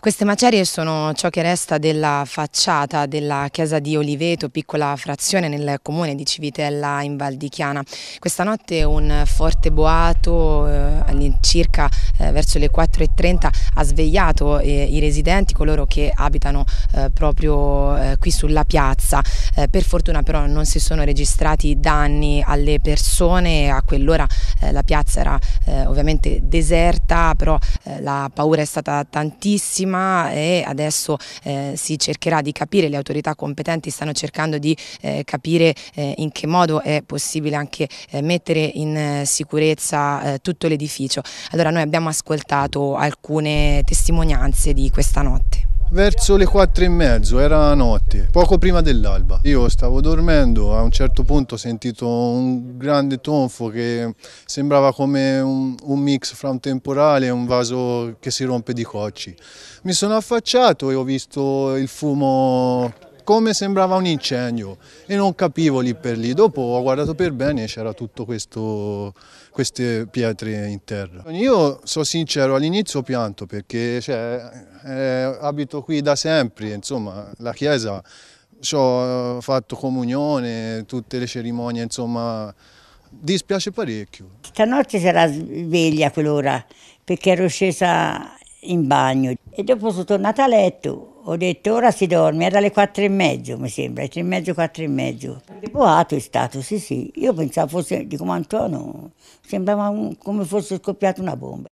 Queste macerie sono ciò che resta della facciata della chiesa di Oliveto, piccola frazione nel comune di Civitella in Val di Chiana. Questa notte un forte boato eh, all'incirca eh, verso le 4.30 ha svegliato eh, i residenti, coloro che abitano eh, proprio eh, qui sulla piazza. Eh, per fortuna però non si sono registrati danni alle persone, a quell'ora eh, la piazza era eh, ovviamente deserta, però eh, la paura è stata tantissima e adesso eh, si cercherà di capire, le autorità competenti stanno cercando di eh, capire in che modo è possibile anche mettere in sicurezza tutto l'edificio. Allora noi abbiamo ascoltato alcune testimonianze di questa notte verso le quattro e mezzo, era notte, poco prima dell'alba. Io stavo dormendo, a un certo punto ho sentito un grande tonfo che sembrava come un, un mix fra un temporale e un vaso che si rompe di cocci. Mi sono affacciato e ho visto il fumo come sembrava un incendio e non capivo lì per lì. Dopo ho guardato per bene e c'era tutto questo, queste pietre in terra. Io sono sincero, all'inizio pianto perché cioè, eh, abito qui da sempre, insomma la chiesa, ho fatto comunione, tutte le cerimonie, insomma dispiace parecchio. Stanotte sarà sveglia quell'ora perché ero scesa in bagno e dopo sono tornata a letto ho detto ora si dorme, era alle quattro e mezzo mi sembra, tre e mezzo, quattro e mezzo. Boato è stato, sì sì, io pensavo fosse, dico ma Antonio, sembrava un, come fosse scoppiata una bomba.